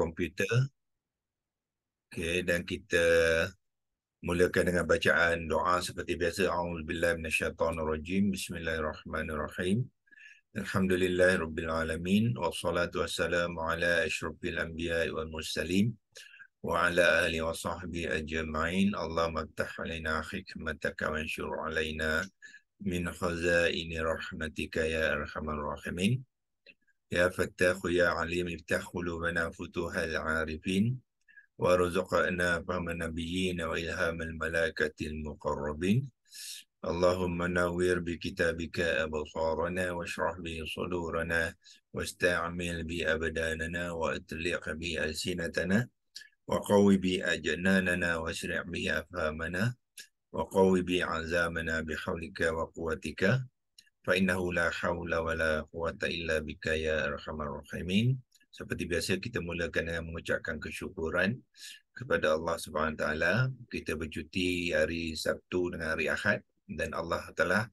komputer. Okey dan kita mulakan dengan bacaan doa seperti biasa. A'udzubillahi minasyaitonirrajim. Bismillahirrahmanirrahim. Alhamdulillah Rabbil Alamin Wassalatu wassalamu ala ashrafil anbiya wal mursalin Wa ala ali wa sahbihi ajma'in Allah matah alina hikmataka wa ansyur alina Min khazaini rahmatika ya arhamar rahimin يا فتاح يا عليم افتح قلوبنا فتوح العارفين وارزقنا فهم النبيين وإلهام الملائكة المقربين اللهم نوّر بكتابك أبصارنا واشرح به صدورنا واستعمل بأبداننا وأطلق بألسنتنا وقوي بأجناننا واشرع به أفهامنا وقوي بعزامنا بحولك وقوتك fa innahu la haula wala quwata illa bika ya arhamar rahimin seperti biasa kita mulakan dengan mengucapkan kesyukuran kepada Allah Subhanahu taala kita bercuti hari Sabtu dengan hari Ahad dan Allah telah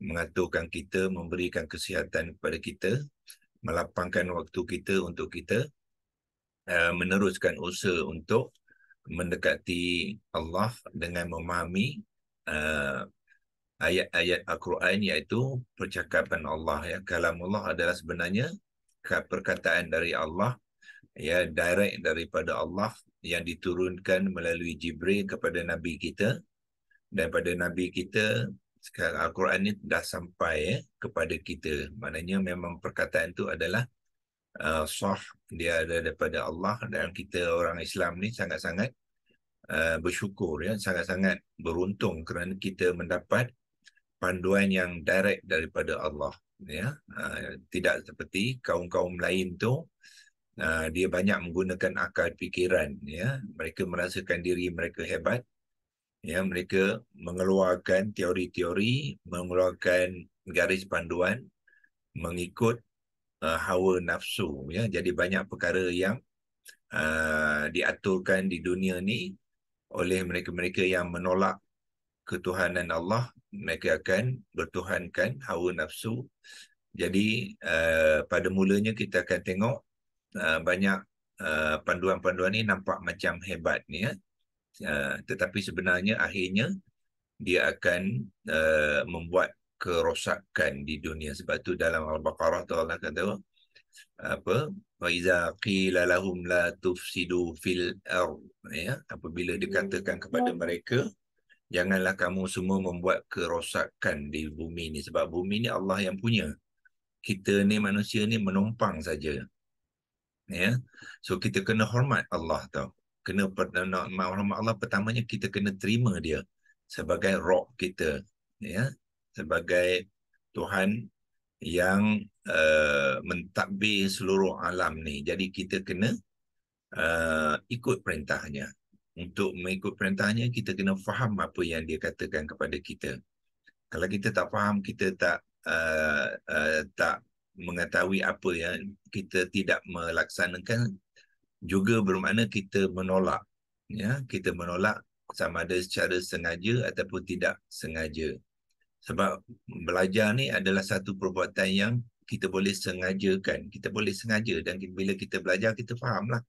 mengaturkan kita memberikan kesihatan kepada kita melapangkan waktu kita untuk kita eh, meneruskan usaha untuk mendekati Allah dengan memahami eh, ayat-ayat Al-Quran iaitu percakapan Allah ya kalam Allah adalah sebenarnya perkataan dari Allah ya direct daripada Allah yang diturunkan melalui Jibril kepada nabi kita dan pada nabi kita sekarang Al-Quran ni dah sampai ya, kepada kita maknanya memang perkataan itu adalah uh, sah dia ada daripada Allah dan kita orang Islam ni sangat-sangat Uh, bersyukur ya sangat-sangat beruntung kerana kita mendapat panduan yang direct daripada Allah ya uh, tidak seperti kaum-kaum lain tu uh, dia banyak menggunakan akal fikiran ya mereka merasakan diri mereka hebat ya mereka mengeluarkan teori-teori mengeluarkan garis panduan mengikut uh, hawa nafsu ya jadi banyak perkara yang uh, diaturkan di dunia ni oleh mereka-mereka yang menolak ketuhanan Allah mereka akan bertuhankan hawa nafsu jadi uh, pada mulanya kita akan tengok uh, banyak uh, panduan-panduan ini nampak macam hebat ni ya uh, tetapi sebenarnya akhirnya dia akan uh, membuat kerosakan di dunia sebab tu dalam al-baqarah tu Allah kata apa wa iza qila lahum la tufsidu fil ard ya apabila dikatakan kepada ya. mereka Janganlah kamu semua membuat kerosakan di bumi ni. Sebab bumi ni Allah yang punya. Kita ni manusia ni menumpang saja. Ya. So kita kena hormat Allah tau. Kena hormat Allah pertamanya kita kena terima dia. Sebagai roh kita. Ya. Sebagai Tuhan yang uh, mentadbir seluruh alam ni. Jadi kita kena uh, ikut perintahnya untuk mengikut perintahnya, kita kena faham apa yang dia katakan kepada kita. Kalau kita tak faham, kita tak uh, uh, tak mengetahui apa yang kita tidak melaksanakan, juga bermakna kita menolak. Ya, kita menolak sama ada secara sengaja ataupun tidak sengaja. Sebab belajar ni adalah satu perbuatan yang kita boleh sengajakan. Kita boleh sengaja dan bila kita belajar, kita fahamlah.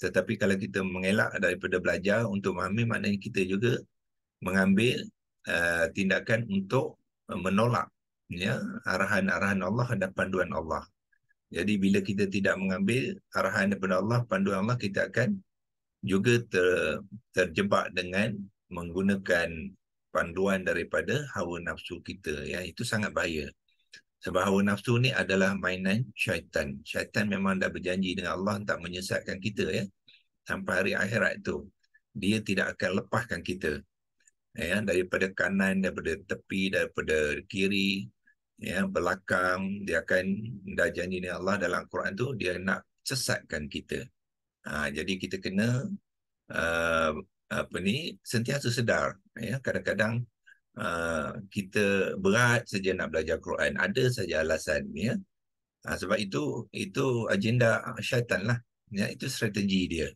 Tetapi kalau kita mengelak daripada belajar untuk memahami maknanya kita juga mengambil uh, tindakan untuk uh, menolak ya, arahan-arahan Allah dan panduan Allah. Jadi bila kita tidak mengambil arahan daripada Allah, panduan Allah, kita akan juga ter, terjebak dengan menggunakan panduan daripada hawa nafsu kita. Ya. Itu sangat bahaya. Sebab hawa nafsu ni adalah mainan syaitan. Syaitan memang dah berjanji dengan Allah tak menyesatkan kita ya. Sampai hari akhirat tu. Dia tidak akan lepaskan kita. Ya, daripada kanan, daripada tepi, daripada kiri, ya, belakang. Dia akan dah janji dengan Allah dalam Quran tu. Dia nak sesatkan kita. Ha, jadi kita kena uh, apa ni sentiasa sedar ya kadang-kadang uh, kita berat saja nak belajar Quran. Ada saja alasan ya. Uh, sebab itu itu agenda syaitan lah. Ya, itu strategi dia.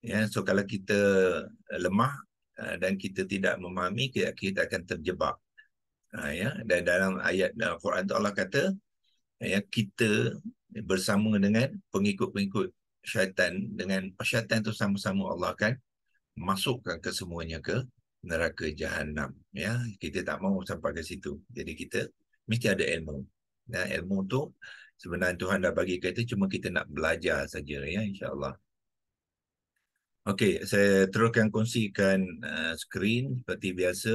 Ya, so kalau kita lemah uh, dan kita tidak memahami, kita, kita akan terjebak. Uh, ya, dan dalam ayat dalam Quran tu Allah kata, ya, kita bersama dengan pengikut-pengikut syaitan dengan syaitan tu sama-sama Allah akan masukkan kesemuanya ke neraka jahanam ya kita tak mau sampai ke situ jadi kita mesti ada ilmu ya ilmu tu sebenarnya Tuhan dah bagi kita cuma kita nak belajar saja ya insyaallah okey saya teruskan kongsikan uh, screen seperti biasa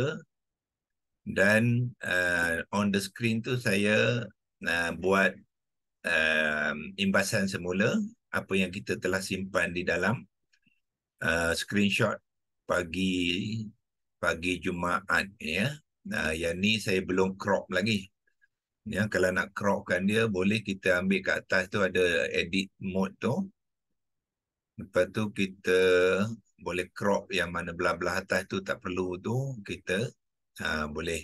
dan uh, on the screen tu saya uh, buat uh, imbasan semula apa yang kita telah simpan di dalam uh, screenshot pagi pagi Jumaat ya. Nah, yang ni saya belum crop lagi. Ya, kalau nak cropkan dia boleh kita ambil kat atas tu ada edit mode tu. Lepas tu kita boleh crop yang mana belah-belah atas tu tak perlu tu kita ha, boleh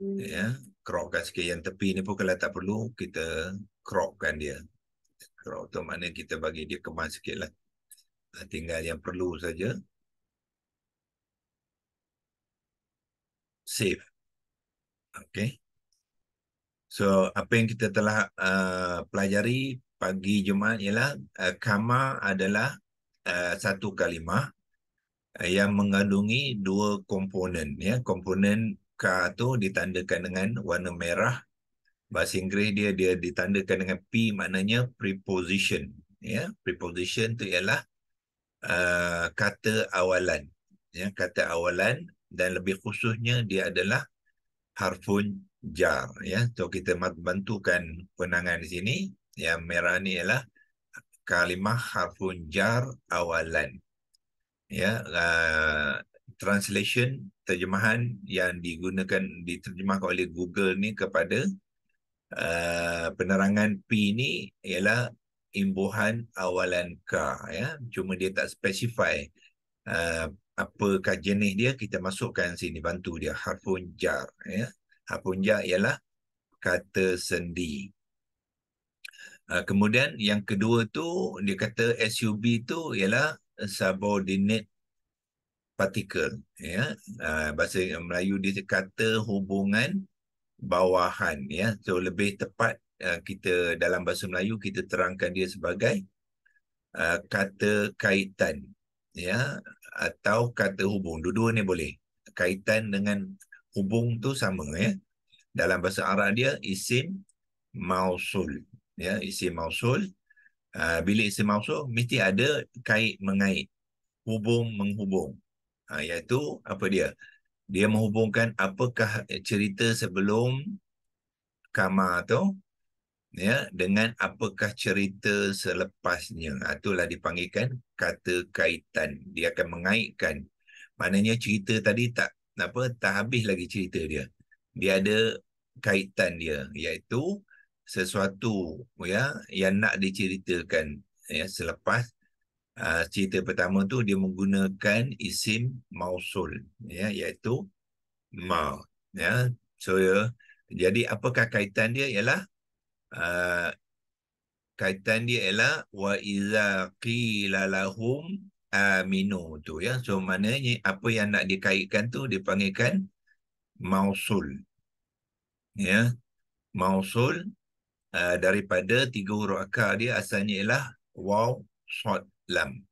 hmm. ya cropkan sikit yang tepi ni pun kalau tak perlu kita cropkan dia. Crop tu mana kita bagi dia kemas sikit lah. Tinggal yang perlu saja. save. Okay. So, apa yang kita telah uh, pelajari pagi Jumaat ialah uh, kama adalah uh, satu kalimah uh, yang mengandungi dua komponen. Ya. Komponen ka itu ditandakan dengan warna merah. Bahasa Inggeris dia, dia ditandakan dengan P maknanya preposition. Ya. Preposition itu ialah uh, kata awalan. Ya, kata awalan dan lebih khususnya dia adalah harfun jar ya so kita bantukan penangan di sini yang merah ni ialah kalimah harfun jar awalan ya uh, translation terjemahan yang digunakan diterjemahkan oleh Google ni kepada uh, penerangan P ni ialah imbuhan awalan ka ya cuma dia tak specify uh, apakah jenis dia kita masukkan sini bantu dia harfun jar ya harfun jar ialah kata sendi uh, kemudian yang kedua tu dia kata SUB tu ialah subordinate particle ya uh, bahasa Melayu dia kata hubungan bawahan ya so lebih tepat uh, kita dalam bahasa Melayu kita terangkan dia sebagai uh, kata kaitan ya atau kata hubung. Dua-dua ni boleh. Kaitan dengan hubung tu sama ya. Hmm. Dalam bahasa Arab dia isim mausul. Ya, isim mausul. Ah, bila isim mausul mesti ada kait mengait. Hubung menghubung. Ha, iaitu apa dia? Dia menghubungkan apakah cerita sebelum kama atau ya dengan apakah cerita selepasnya ha, itulah dipanggilkan kata kaitan dia akan mengaitkan maknanya cerita tadi tak apa tak habis lagi cerita dia dia ada kaitan dia iaitu sesuatu ya yang nak diceritakan ya selepas uh, cerita pertama tu dia menggunakan isim mausul ya iaitu ma ya so ya jadi apakah kaitan dia ialah Ah, kaitan dia ialah wa iza qila lahum aminu tu ya so maknanya apa yang nak dikaitkan tu dipanggilkan mausul ya mausul uh, daripada tiga huruf akar dia asalnya ialah waw sad lam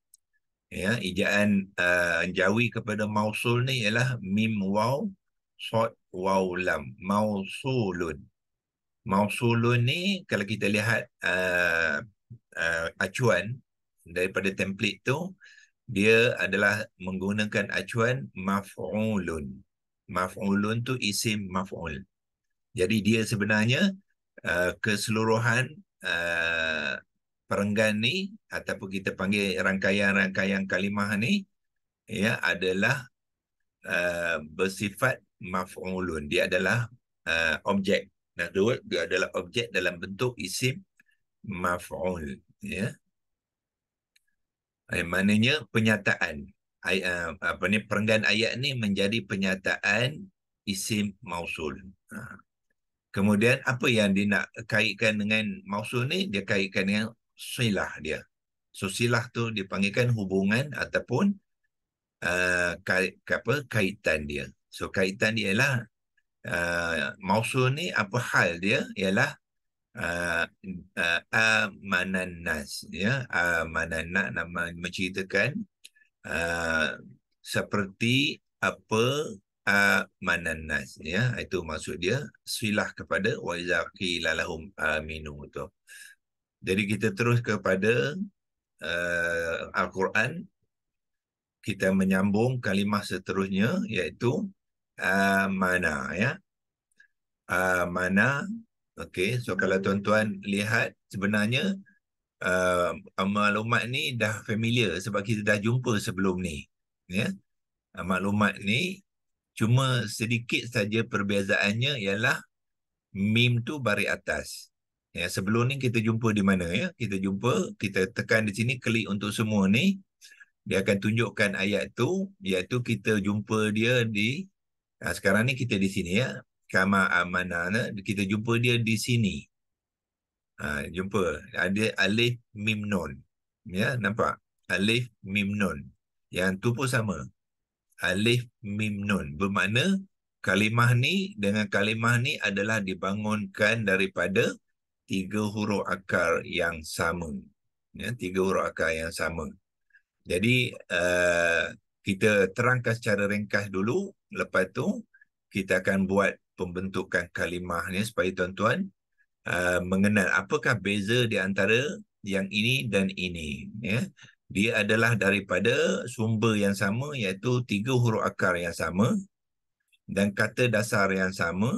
ya ejaan uh, ah, jawi kepada mausul ni ialah mim waw sad waw lam mausulun mausulun ni kalau kita lihat uh, uh, acuan daripada template tu dia adalah menggunakan acuan maf'ulun. Maf'ulun tu isim maf'ul. Jadi dia sebenarnya uh, keseluruhan uh, perenggan ni ataupun kita panggil rangkaian-rangkaian kalimah ni ya adalah uh, bersifat maf'ulun. Dia adalah uh, objek In dua dia adalah objek dalam bentuk isim maf'ul. Ya. Eh, maknanya penyataan. Ay, uh, apa ni, perenggan ayat ni menjadi penyataan isim mausul. Ha. Kemudian apa yang dia nak kaitkan dengan mausul ni, dia kaitkan dengan silah dia. So silah tu dipanggilkan hubungan ataupun uh, kait, apa, kaitan dia. So kaitan dia ialah uh, eh, mausul ni apa hal dia ialah Uh, eh, uh, eh, amanannas ya amanannas nama menceritakan uh, seperti apa amanannas ya itu maksud dia silah kepada waizaki lalahum aminu itu jadi kita terus kepada uh, al-Quran kita menyambung kalimah seterusnya iaitu amanah ya amanah okey so kalau tuan-tuan lihat sebenarnya uh, maklumat ni dah familiar sebab kita dah jumpa sebelum ni ya uh, maklumat ni cuma sedikit saja perbezaannya ialah mim tu bari atas ya sebelum ni kita jumpa di mana ya kita jumpa kita tekan di sini klik untuk semua ni dia akan tunjukkan ayat tu iaitu kita jumpa dia di Ha, sekarang ni kita di sini ya. Kama amana kita jumpa dia di sini. Ha, jumpa ada alif mim nun. Ya, nampak? Alif mim nun. Yang tu pun sama. Alif mim nun bermakna kalimah ni dengan kalimah ni adalah dibangunkan daripada tiga huruf akar yang sama. Ya, tiga huruf akar yang sama. Jadi uh, kita terangkan secara ringkas dulu. Lepas tu kita akan buat pembentukan kalimah ni supaya tuan-tuan uh, mengenal apakah beza di antara yang ini dan ini. Ya. Dia adalah daripada sumber yang sama iaitu tiga huruf akar yang sama dan kata dasar yang sama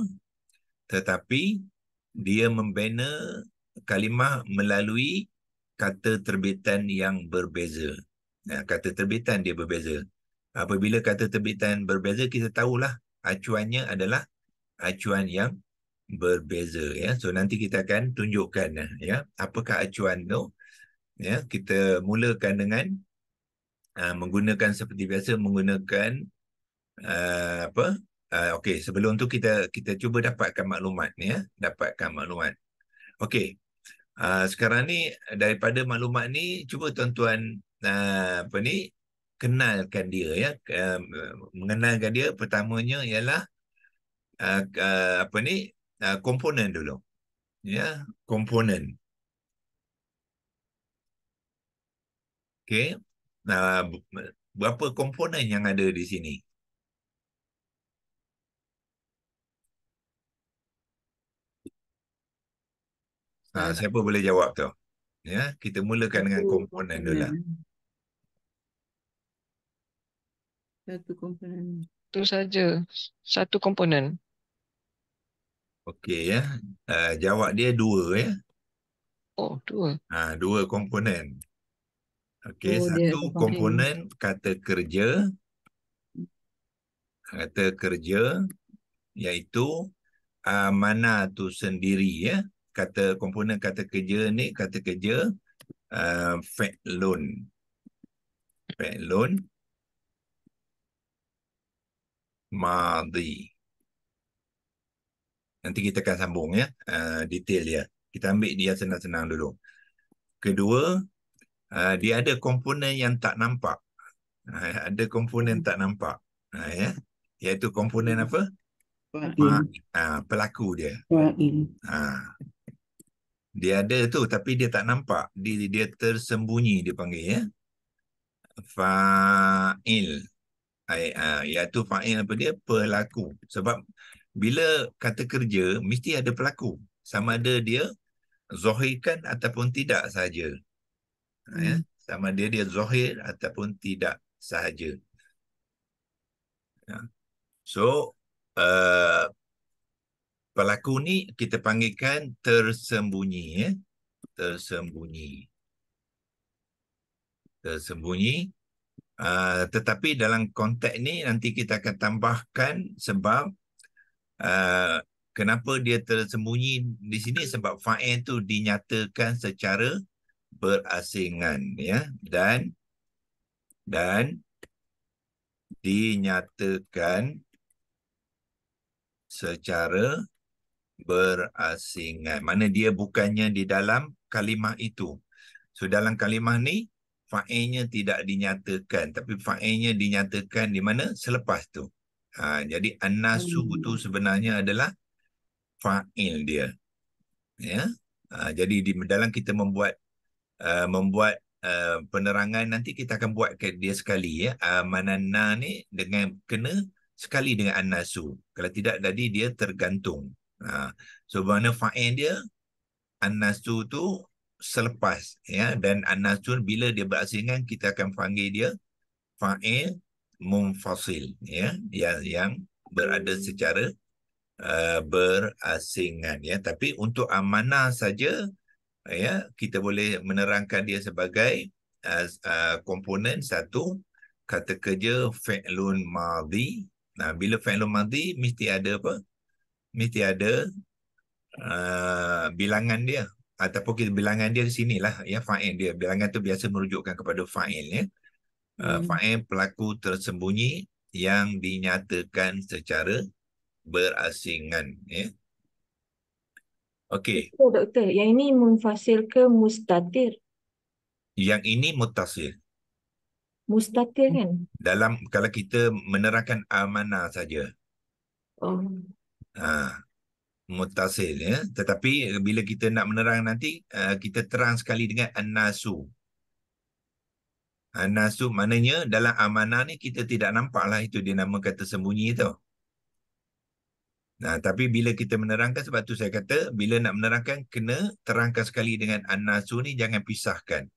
tetapi dia membina kalimah melalui kata terbitan yang berbeza. Nah, kata terbitan dia berbeza. Apabila kata terbitan berbeza, kita tahulah acuannya adalah acuan yang berbeza. Ya. So nanti kita akan tunjukkan ya, apakah acuan tu. Ya. Kita mulakan dengan aa, ah, menggunakan seperti biasa, menggunakan aa, ah, apa? Aa, ah, okay, sebelum tu kita kita cuba dapatkan maklumat. Ya. Dapatkan maklumat. Okay, aa, sekarang ni daripada maklumat ni, cuba tuan-tuan apa ni kenalkan dia ya uh, mengenalkan dia pertamanya ialah uh, uh, apa ni uh, komponen dulu ya komponen okey nah uh, berapa komponen yang ada di sini ah siapa boleh jawab tu ya kita mulakan dengan komponen dulu lah. satu komponen tu saja satu komponen okey ya uh, jawab dia dua ya oh dua ha dua komponen okey oh, satu komponen dia. kata kerja kata kerja iaitu uh, mana tu sendiri ya kata komponen kata kerja ni kata kerja uh, ah, fat loan fat loan madi. Nanti kita akan sambung ya uh, detail dia. Kita ambil dia senang-senang dulu. Kedua, uh, dia ada komponen yang tak nampak. Uh, ada komponen tak nampak. Uh, ya. Yeah. Iaitu komponen apa? Ma, uh, pelaku dia. Uh, dia ada tu tapi dia tak nampak. Dia, dia tersembunyi dia panggil ya. Fa'il. Uh, iaitu fa'il apa dia pelaku sebab bila kata kerja mesti ada pelaku sama ada dia zahirkan ataupun tidak saja ha, ya hmm. sama dia dia zahir ataupun tidak sahaja. Ya. So, uh, pelaku ni kita panggilkan tersembunyi. Ya. Tersembunyi. Tersembunyi. Uh, tetapi dalam konteks ni nanti kita akan tambahkan sebab uh, kenapa dia tersembunyi di sini sebab fa'il tu dinyatakan secara berasingan ya dan dan dinyatakan secara berasingan mana dia bukannya di dalam kalimah itu so dalam kalimah ni fa'ilnya tidak dinyatakan tapi fa'ilnya dinyatakan di mana selepas tu ha, jadi annasu hmm. tu sebenarnya adalah fa'il dia ya ha, jadi di dalam kita membuat uh, membuat uh, penerangan nanti kita akan buat ke dia sekali ya uh, ha, manana ni dengan kena sekali dengan annasu kalau tidak tadi dia tergantung ha, so mana fa'il dia annasu tu selepas ya dan anasun bila dia berasingan kita akan panggil dia fa'il munfasil ya yang yang berada secara uh, berasingan ya tapi untuk amanah saja ya kita boleh menerangkan dia sebagai uh, uh, komponen satu kata kerja fa'lun madhi nah bila fa'lun madhi mesti ada apa mesti ada uh, bilangan dia ataupun kita bilangan dia di sini lah ya fa'il dia bilangan tu biasa merujukkan kepada fa'il ya eh, hmm. uh, fa'il pelaku tersembunyi yang dinyatakan secara berasingan ya okey oh, doktor yang ini munfasil ke mustatir yang ini mutasil mustatir kan dalam kalau kita menerangkan amanah saja oh ha mutasil ya tetapi eh, bila kita nak menerang nanti eh, kita terang sekali dengan anasu anasu maknanya dalam amanah ni kita tidak nampak lah itu dia nama kata sembunyi tu nah tapi bila kita menerangkan sebab tu saya kata bila nak menerangkan kena terangkan sekali dengan anasu ni jangan pisahkan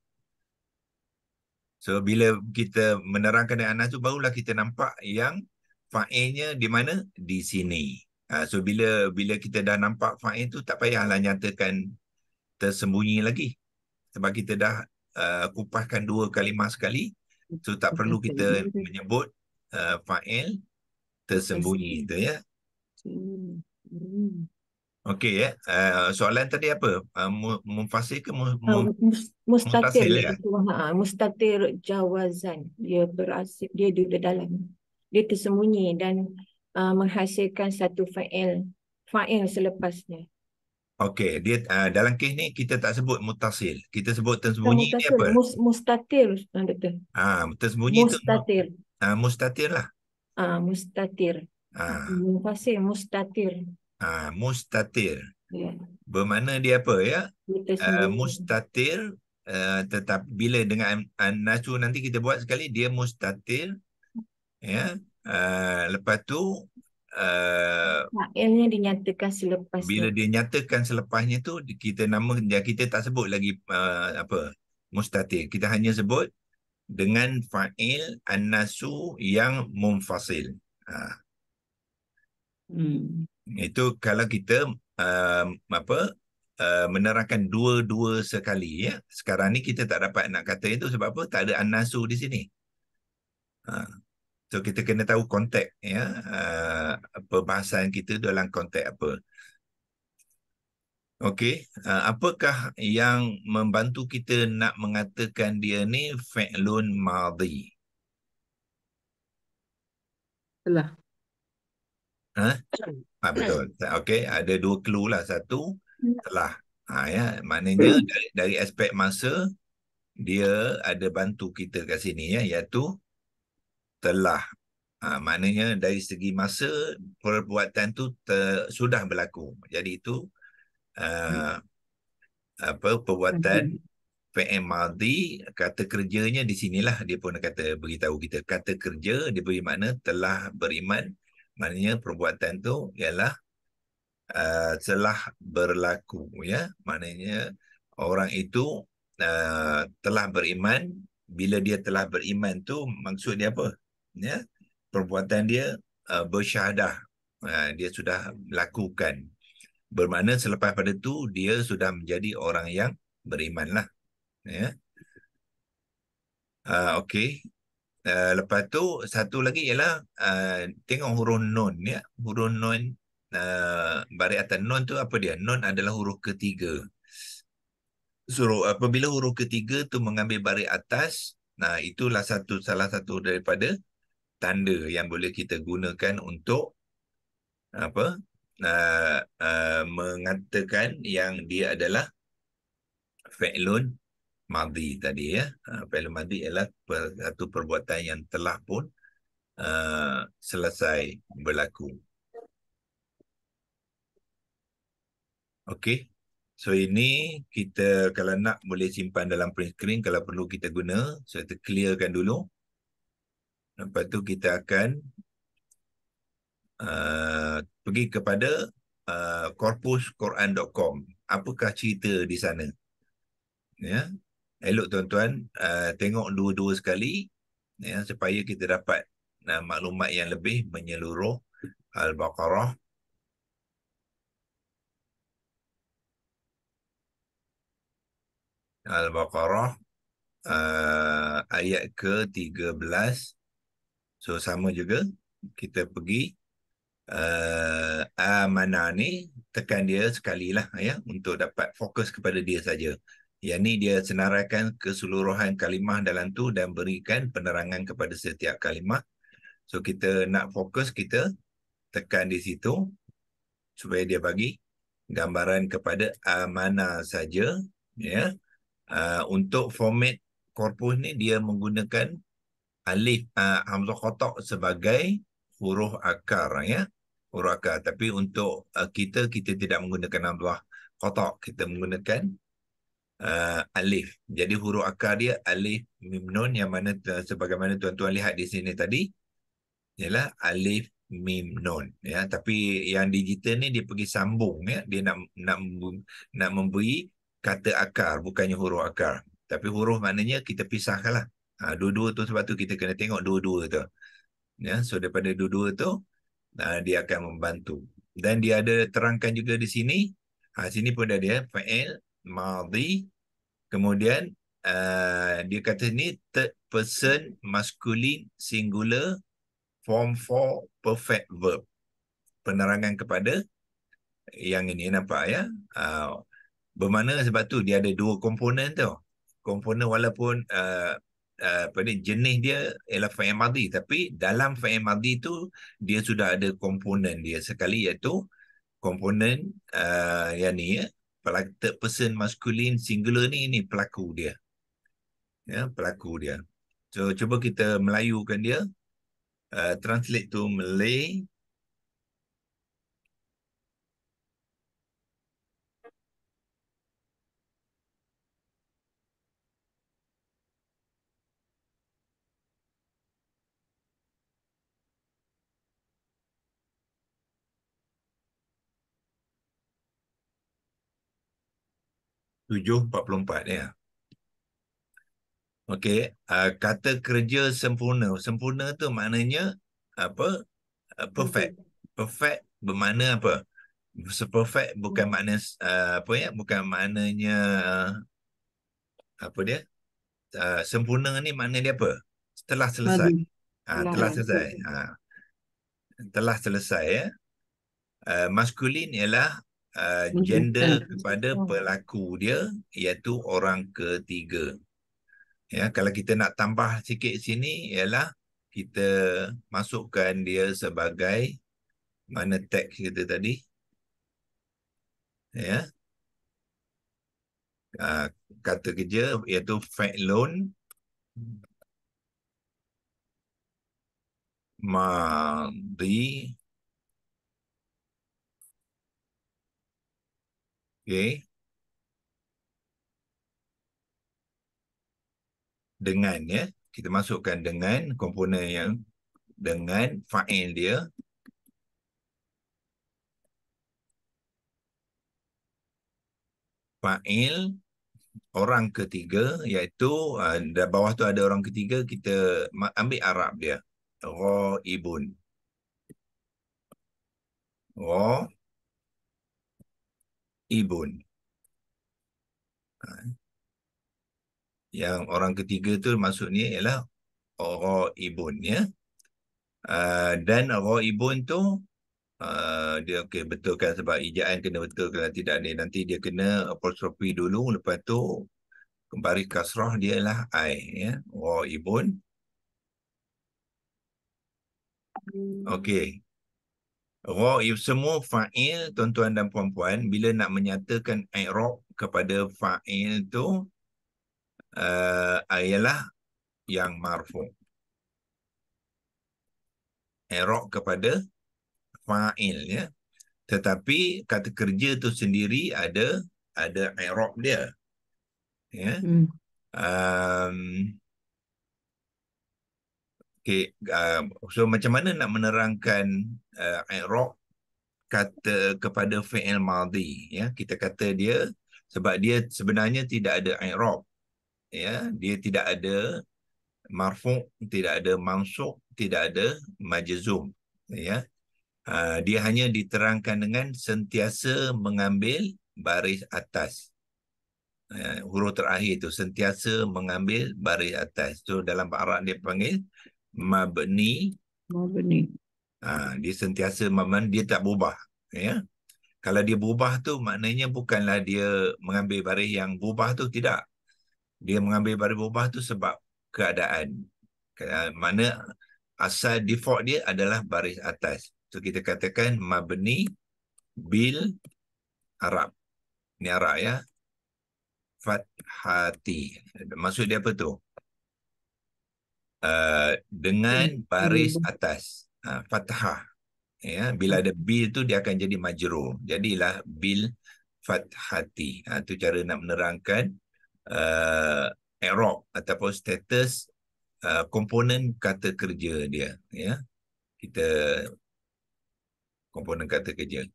so bila kita menerangkan dengan anasu barulah kita nampak yang fa'ilnya di mana di sini Uh, so bila bila kita dah nampak fa'in tu tak payahlah nyatakan tersembunyi lagi. Sebab kita dah uh, kupaskan dua kalimah sekali. So tak perlu kita menyebut uh, ah, fa'il tersembunyi itu ya. Hmm. Okey ya. Yeah. Uh, soalan tadi apa? Uh, Memfasil ke? Mu, mu, uh, mustatir. Ya? Ha, mustatir jawazan. Dia berasib. Dia duduk dalam. Dia tersembunyi dan uh, menghasilkan satu fa'il fa'il selepasnya. Okey, dia uh, dalam kes ni kita tak sebut mutasil. Kita sebut tersembunyi ni apa? Mus, mustatir, doktor. Ah, ha, tersembunyi mustatir. Ah, uh, mustatir lah. Ah, uh, mustatir. Ah. Uh. Fa'il mustatir. Ah, uh, mustatir. Ya. Bermakna dia apa ya? Uh, mustatir Uh, tetap bila dengan uh, nasu nanti kita buat sekali dia mustatir ya Uh, lepas tu uh, eh, Fa'ilnya dinyatakan selepas Bila dinyatakan selepasnya tu Kita nama kita tak sebut lagi uh, apa Mustatir Kita hanya sebut Dengan fa'il An-Nasu yang mumfasil uh. Ha. hmm. Itu kalau kita uh, apa uh, Menerangkan dua-dua sekali ya. Sekarang ni kita tak dapat nak kata itu Sebab apa? Tak ada An-Nasu di sini Haa uh. So kita kena tahu konteks ya uh, ah, perbahasan kita dalam konteks apa. Okey, uh, apakah yang membantu kita nak mengatakan dia ni fa'lun madhi? Telah. Ha? ha betul. Okey, ada dua clue lah. Satu ya. telah. Ha ya, maknanya hmm. dari, dari aspek masa dia ada bantu kita kat sini ya iaitu telah ha, ah, maknanya dari segi masa perbuatan tu ter, sudah berlaku jadi itu hmm. Ah, apa perbuatan PM Maldi kata kerjanya di sinilah dia pun kata beritahu kita kata kerja dia beri makna telah beriman maknanya perbuatan tu ialah uh, telah berlaku ya maknanya orang itu uh, telah beriman bila dia telah beriman tu maksud dia apa ya perbuatan dia uh, bersyahadah uh, dia sudah lakukan bermakna selepas pada itu dia sudah menjadi orang yang beriman lah ya uh, okay. uh, lepas tu satu lagi ialah uh, tengok huruf non, ya huruf non uh, baris atas non tu apa dia Non adalah huruf ketiga suruh apabila huruf ketiga tu mengambil baris atas nah itulah satu salah satu daripada tanda yang boleh kita gunakan untuk apa uh, uh, mengatakan yang dia adalah fa'lun madhi tadi ya uh, eh, fa'lun madhi ialah per, satu perbuatan yang telah pun uh, selesai berlaku okey So ini kita kalau nak boleh simpan dalam print screen kalau perlu kita guna. So kita clearkan dulu. Lepas tu kita akan uh, pergi kepada uh, korpusquran.com. Apakah cerita di sana? Ya. Elok tuan-tuan uh, tengok dua-dua sekali ya supaya kita dapat uh, maklumat yang lebih menyeluruh al-Baqarah Al-Baqarah uh, ayat ke-13 So sama juga kita pergi uh, eh, amana ah, ni tekan dia sekali lah ya untuk dapat fokus kepada dia saja. Yang ni dia senaraikan keseluruhan kalimah dalam tu dan berikan penerangan kepada setiap kalimah. So kita nak fokus kita tekan di situ supaya dia bagi gambaran kepada amana saja ya. Uh, untuk format korpus ni dia menggunakan alif uh, hamzah kotak sebagai huruf akar ya huruf akar tapi untuk uh, kita kita tidak menggunakan hamzah kotak kita menggunakan uh, alif jadi huruf akar dia alif mim nun yang mana uh, sebagaimana tuan-tuan lihat di sini tadi ialah alif mim nun ya tapi yang digital ni dia pergi sambung ya dia nak nak nak memberi kata akar bukannya huruf akar tapi huruf maknanya kita pisahkanlah Ha, dua-dua tu sebab tu kita kena tengok dua-dua tu. Ya, so daripada dua-dua tu ha, dia akan membantu. Dan dia ada terangkan juga di sini. Ha, sini pun dah dia fa'il maldi. kemudian uh, dia kata ni third person masculine singular form for perfect verb. Penerangan kepada yang ini nampak ya. Uh, ha, bermana sebab tu dia ada dua komponen tu. Komponen walaupun uh, Eh, apa ni jenis dia ialah fi'il madhi tapi dalam fi'il madhi tu dia sudah ada komponen dia sekali iaitu komponen uh, yang ni ya pelaku third person masculine singular ni ni pelaku dia ya pelaku dia so cuba kita melayukan dia uh, translate to malay 7.44 ya. Okey, uh, kata kerja sempurna. Sempurna tu maknanya apa? Uh, perfect. Perfect bermakna apa? seperfect bukan makna uh, apa ya? Bukan maknanya uh, apa dia? Uh, sempurna ni makna dia apa? Setelah selesai. Uh, telah selesai. Uh, telah selesai ya. Uh, maskulin ialah Uh, mhm. gender kepada pelaku dia iaitu orang ketiga. Ya, kalau kita nak tambah sikit sini ialah kita masukkan dia sebagai mana teks kita tadi. Ya. Uh, kata kerja iaitu fat loan ma di Okay. Dengan ya. Kita masukkan dengan komponen yang dengan fa'il dia. Fa'il orang ketiga iaitu di uh, ah, bawah tu ada orang ketiga kita ambil Arab dia. Ra'ibun. oh ibun. Ha. Yang orang ketiga tu maksudnya ialah ro ibun ya. Uh, dan ro ibun tu uh, dia okey betulkan sebab ijaan kena betul kalau tidak ni nanti dia kena apostrophe dulu lepas tu kembali kasrah dia lah ai ya ro ibun. Hmm. Okey, Ra'ib semua fa'il tuan-tuan dan puan-puan bila nak menyatakan i'rab kepada fa'il tu uh, ialah yang marfu. I'rab kepada fa'il ya. Tetapi kata kerja tu sendiri ada ada i'rab dia. Ya. Hmm. Um, Okay, uh, ah, so macam mana nak menerangkan uh, ah, i'rab kata kepada fi'il Maldi? ya kita kata dia sebab dia sebenarnya tidak ada i'rab ya dia tidak ada marfu' tidak ada mansukh tidak ada majzum ya uh, dia hanya diterangkan dengan sentiasa mengambil baris atas uh, huruf terakhir itu sentiasa mengambil baris atas tu so, dalam arab dia panggil mabni mabni ha, dia sentiasa mabni dia tak berubah ya kalau dia berubah tu maknanya bukanlah dia mengambil baris yang berubah tu tidak dia mengambil baris berubah tu sebab keadaan mana asal default dia adalah baris atas so kita katakan mabni bil arab ni arab ya fathati maksud dia apa tu Uh, dengan hmm, baris hmm. atas ha, fathah ya bila hmm. ada bil tu dia akan jadi majrur jadilah bil fathati ha, tu cara nak menerangkan uh, erok ataupun status uh, komponen kata kerja dia ya kita komponen kata kerja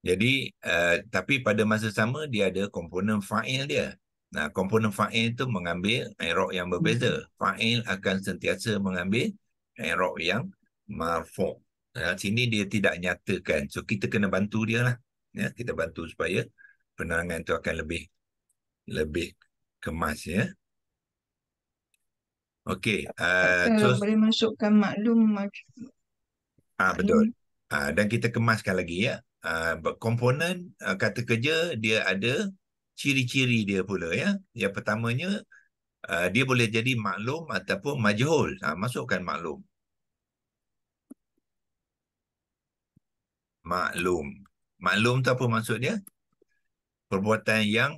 jadi uh, tapi pada masa sama dia ada komponen fa'il dia Nah, komponen fa'il itu mengambil i'rab yang berbeza. Hmm. Fa'il akan sentiasa mengambil i'rab yang marfu. Nah, ya, sini dia tidak nyatakan. So kita kena bantu dia lah. Ya, kita bantu supaya penerangan itu akan lebih lebih kemas ya. Okey, uh, ah, so, boleh masukkan maklum Ah betul. Ah dan kita kemaskan lagi ya. Ah komponen ah, kata kerja dia ada ciri-ciri dia pula ya. Yang pertamanya uh, dia boleh jadi maklum ataupun majhul. Ha, masukkan maklum. Maklum. Maklum tu apa maksudnya? Perbuatan yang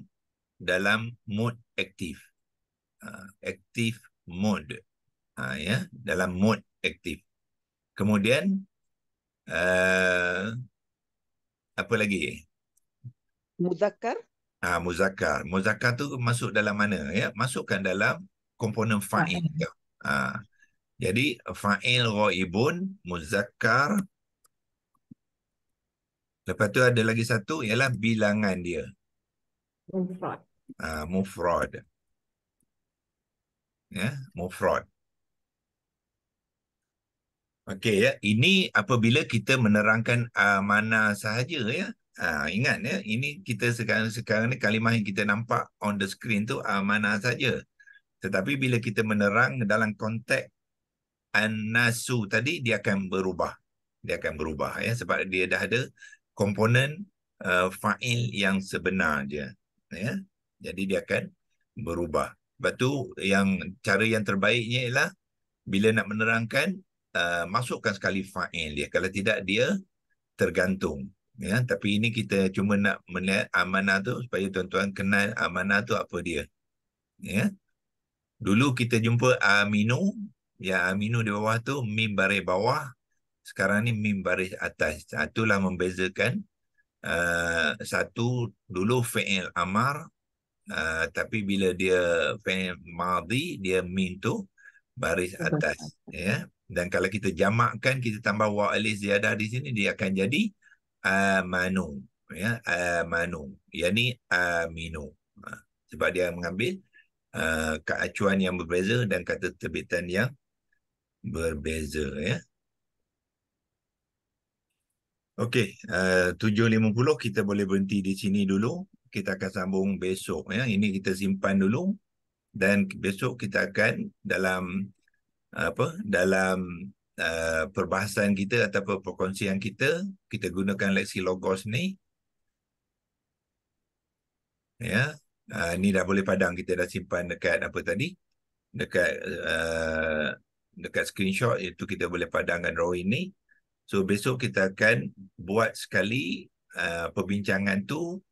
dalam mood aktif. Uh, aktif mood. Ha, ya, dalam mood aktif. Kemudian uh, apa lagi? Mudakar. Ah, ha, muzakar. Muzakar tu masuk dalam mana ya? Masukkan dalam komponen fa'il. Ha. Ah, jadi fa'il ghaibun muzakar. Lepas tu ada lagi satu ialah bilangan dia. Mufrad. Ah uh, mufrad. Ya, yeah, mufrad. Okey ya, ini apabila kita menerangkan uh, mana sahaja ya. Yeah. Ha, ingat ya, ini kita sekarang sekarang ni kalimah yang kita nampak on the screen tu mana saja. Tetapi bila kita menerang dalam konteks anasu tadi dia akan berubah. Dia akan berubah ya sebab dia dah ada komponen uh, fa'il yang sebenar dia ya. Jadi dia akan berubah. Sebab tu yang cara yang terbaiknya ialah bila nak menerangkan uh, masukkan sekali fa'il dia. Kalau tidak dia tergantung ya tapi ini kita cuma nak melihat amanah tu supaya tuan-tuan kenal amanah tu apa dia ya dulu kita jumpa aminu, ya aminu di bawah tu mim baris bawah sekarang ni mim baris atas itulah membezakan uh, satu dulu fi'il amar uh, tapi bila dia fi'il madi dia mim tu baris atas ya dan kalau kita jamakkan kita tambah wa alif ziyadah di sini dia akan jadi amanu ya amanu yakni aminu ha, sebab dia mengambil uh, keacuan yang berbeza dan kata terbitan yang berbeza ya okey ha, uh, 750 kita boleh berhenti di sini dulu kita akan sambung besok ya ini kita simpan dulu dan besok kita akan dalam apa dalam uh, perbahasan kita ataupun perkongsian kita kita gunakan leksi logos ni ya uh, ni dah boleh padang kita dah simpan dekat apa tadi dekat uh, dekat screenshot itu kita boleh padangkan raw ini. so besok kita akan buat sekali uh, perbincangan tu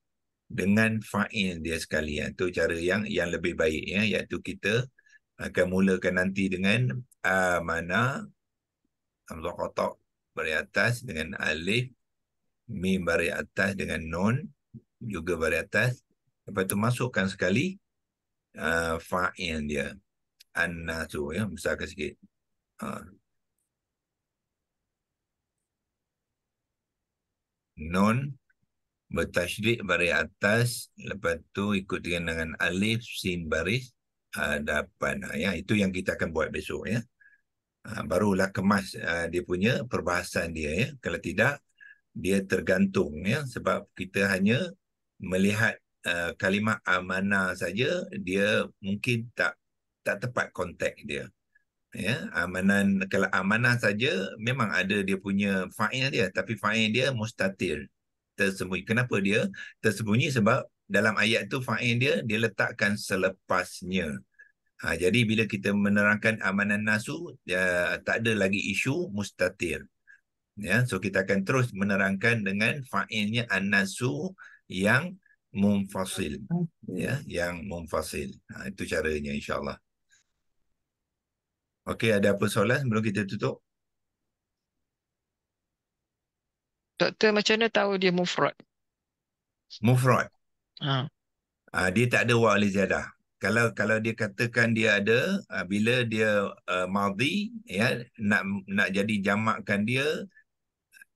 dengan fa'il dia sekali ya. tu cara yang yang lebih baik ya iaitu kita akan mulakan nanti dengan amana ah, uh, hamzah kotak bari atas dengan alif mim bari atas dengan nun juga bari atas lepas tu masukkan sekali uh, fa'il dia annasu ya besarkan sikit uh. nun bertashrik bari atas lepas tu ikut dengan, dengan alif sin baris uh, dapat ya itu yang kita akan buat besok ya Ah, barulah kemas ah, dia punya perbahasan dia ya kalau tidak dia tergantung ya sebab kita hanya melihat ah, kalimah amanah saja dia mungkin tak tak tepat konteks dia ya amanan kalau amanah saja memang ada dia punya fa'il dia tapi fa'il dia mustatir tersembunyi kenapa dia tersembunyi sebab dalam ayat tu fa'il dia dia letakkan selepasnya Ha, jadi bila kita menerangkan amanan nasu, ya, tak ada lagi isu mustatir. Ya, so kita akan terus menerangkan dengan fa'ilnya an-nasu yang mumfasil. Ya, yang mumfasil. Ha, itu caranya insyaAllah. Okey, ada apa soalan sebelum kita tutup? Doktor, macam mana tahu dia mufrad? Mufrad? Ha. Ha, dia tak ada wa'ali ziyadah kalau kalau dia katakan dia ada uh, bila dia uh, madhi ya nak nak jadi jamakkan dia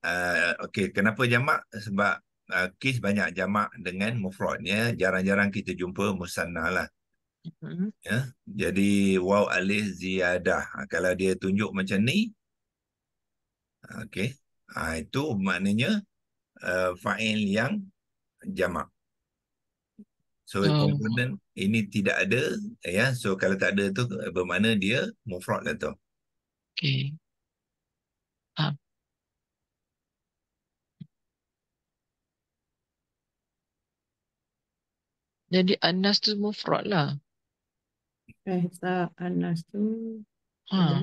uh, okey kenapa jamak sebab uh, kes banyak jamak dengan mufrad ya jarang-jarang kita jumpa musanna lah hmm ya jadi wow alif ziyadah uh, kalau dia tunjuk macam ni okey uh, itu maknanya uh, fa'il yang jamak so oh. komponen ini tidak ada ya so kalau tak ada tu bermakna dia mufrad lah tu okey faham jadi anas tu mufrad lah Bahasa eh, Anas tu ha.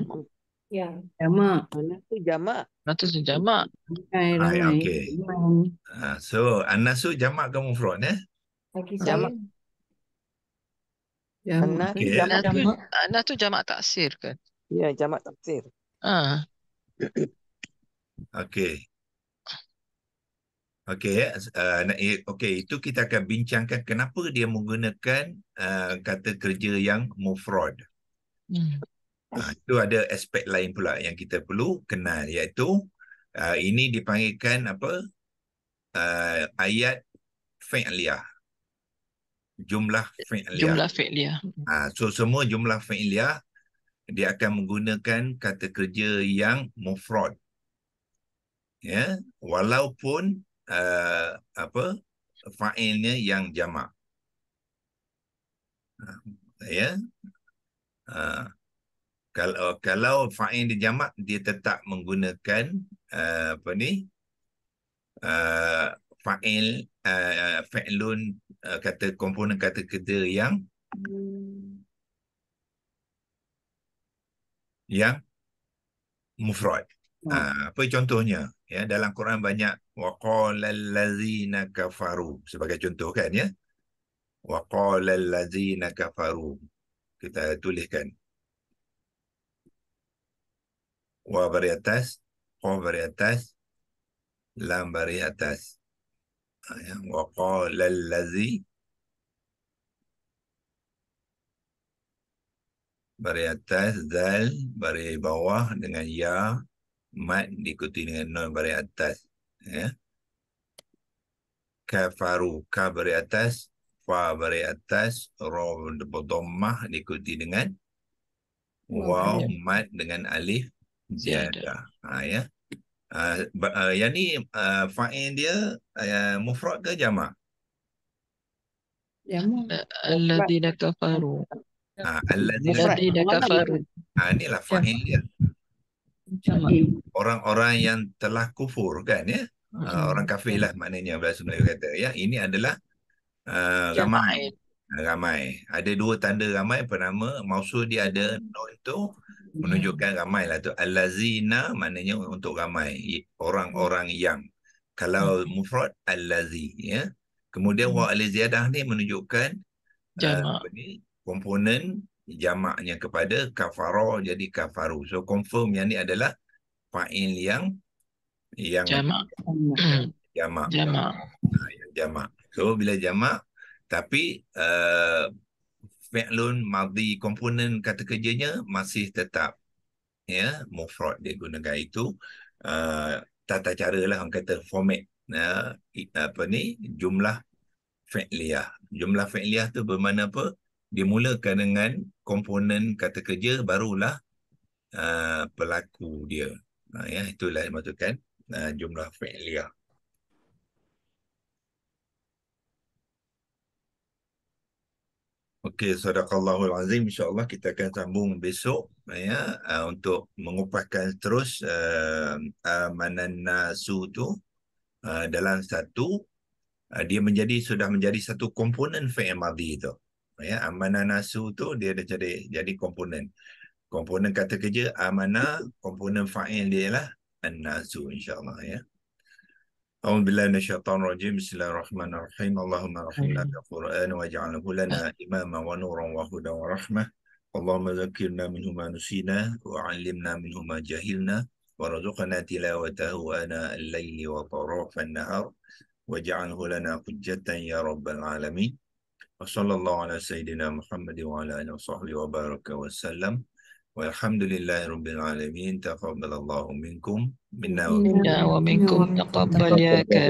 Ya. Jamak. Anas tu jamak. Anas tu jamak. Ah, ya, ramai, ramai. Ah, okay. Ha, so, Anas tu jamak ke mufrad, ya? Eh? Okay, jamak. Yang Anas tu jamak ah, tu, Anas tu taksir kan? Ya, jamak taksir. Ah. Okey. Okey, okay, uh, okay, itu kita akan bincangkan kenapa dia menggunakan uh, kata kerja yang mufrad. Hmm. Uh, itu ada aspek lain pula yang kita perlu kenal iaitu uh, ini dipanggilkan apa? Uh, ayat fi'liyah jumlah fi'liyah. Jumlah fi'liyah. Ha, so semua jumlah fi'liyah dia akan menggunakan kata kerja yang mufrad. Ya, walaupun uh, apa fa'ilnya yang jamak. Ha, ya. Ha, kalau uh, kalau fa'il dia jamak dia tetap menggunakan uh, apa ni? Uh, fa'il uh, eh, fa'lun uh, eh, kata komponen kata kerja yang hmm. yang mufrad. Hmm. Uh, apa contohnya? Ya dalam Quran banyak waqalallazina kafaru sebagai contoh kan ya. Waqalallazina kafaru. Kita tuliskan. Wa bari atas, qaf bari atas, lam bari atas. وقال الذي bari atas dal bari bawah dengan ya mat diikuti dengan non bari atas ya kafaru ka bari atas fa bari atas ra dhammah diikuti dengan oh, waw ya. mat dengan alif ziyadah ha ya uh, uh, yang ni uh, ah, fa'in dia uh, mufrad ke jamak jamak alladzina kafaru ah alladzina kafaru ah lah fa'in dia orang-orang yang telah kufur kan ya okay. uh, hmm. orang kafir lah maknanya bahasa Melayu kata ya ini adalah uh, ramai ramai ada dua tanda ramai pertama mausul dia ada hmm. nun tu Mm-hmm. menunjukkan ramai lah tu. al maknanya untuk ramai. Orang-orang yang. Kalau hmm. mufrad, al Ya? Kemudian hmm. wa'aliziadah ni menunjukkan uh, jamak. Uh, ni, komponen jamaknya kepada kafara jadi kafaru. So confirm yang ni adalah fa'il yang yang jamak. jamak. Jamak. Ah, jamak. So bila jamak tapi uh, fi'lun madhi komponen kata kerjanya masih tetap ya yeah, mufrad dia gunakan itu uh, tata cara lah orang kata format ya uh, apa ni jumlah fi'liyah jumlah fi'liyah tu bermakna apa dimulakan dengan komponen kata kerja barulah uh, pelaku dia uh, ya yeah, itulah yang maksudkan uh, jumlah fi'liyah Okey, sadaqallahul azim. InsyaAllah kita akan sambung besok ya, uh, untuk mengupahkan terus uh, ah, uh, ah, manan nasu itu uh, dalam satu uh, dia menjadi sudah menjadi satu komponen fi'il madhi itu. Ya, amanah nasu itu dia dah jadi jadi komponen. Komponen kata kerja amanah, komponen fa'il dia lah an-nasu insyaAllah ya. أعوذ بالله من الشيطان الرجيم بسم الله الرحمن الرحيم اللهم ارحمنا بالقرآن واجعله لنا إماما ونورا وهدى ورحمة اللهم ذكرنا منه ما نسينا وعلمنا منه ما جهلنا ورزقنا تلاوته آناء الليل وطراف النهار واجعله لنا حجة يا رب العالمين وصلى الله على سيدنا محمد وعلى آله وصحبه وبارك وسلم والحمد لله رب العالمين تقبل الله منكم منا ومنكم تقبل يا كريم